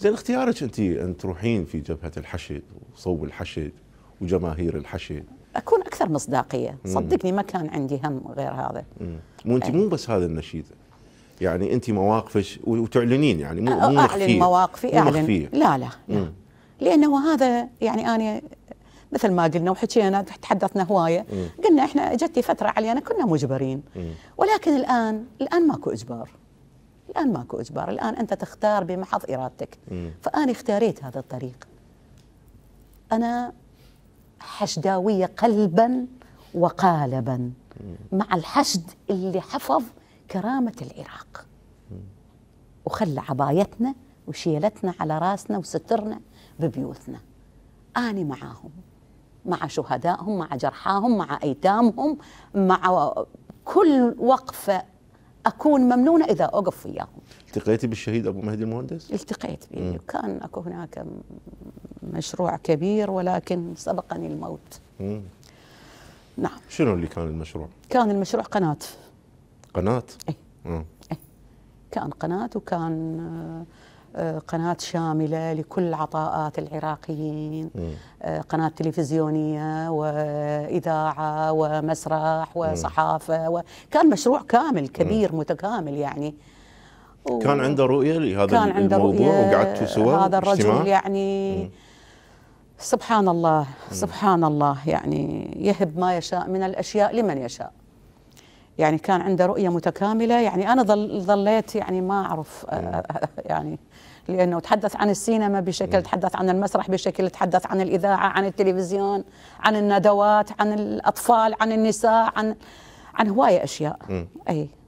زين اختيارك انت ان تروحين في جبهه الحشد وصوب الحشد وجماهير الحشد اكون اكثر مصداقيه صدقني ما كان عندي هم غير هذا مو انت مو بس هذا النشيد يعني انت مواقفك وتعلنين يعني مو مو اعلن مواقفي اعلن مخفية. لا لا, لا. لانه هذا يعني انا مثل ما قلنا وحكينا تحدثنا هوايه قلنا احنا اجت فتره علينا كنا مجبرين ولكن الان الان ماكو اجبار الآن ماكو إجبار الآن أنت تختار بمحض إرادتك فأنا اختاريت هذا الطريق أنا حشداوية قلبا وقالبا مع الحشد اللي حفظ كرامة العراق وخلى عبايتنا وشيلتنا على راسنا وسترنا ببيوتنا أنا معاهم مع شهدائهم مع جرحاهم مع أيتامهم مع كل وقفة اكون ممنونه اذا اوقف وياهم. التقيتي بالشهيد ابو مهدي المهندس؟ التقيت به، كان اكو هناك مشروع كبير ولكن سبقني الموت. مم. نعم. شنو اللي كان المشروع؟ كان المشروع قناه. قناه؟ اي. إيه. كان قناه وكان آه، قناة شاملة لكل عطاءات العراقيين آه، قناة تلفزيونية وإذاعة ومسرح وصحافة وكان مشروع كامل كبير متكامل يعني كان عنده رؤية لهذا كان عنده الموضوع رؤية وقعدتوا سوا هذا الرجل اجتماع. يعني سبحان الله سبحان الله يعني يهب ما يشاء من الأشياء لمن يشاء يعني كان عنده رؤية متكاملة يعني أنا ظل ظليت يعني ما أعرف آه، آه، آه، يعني لأنه تحدث عن السينما بشكل تحدث عن المسرح بشكل تحدث عن الإذاعة عن التلفزيون عن الندوات عن الأطفال عن النساء عن عن هواية أشياء أي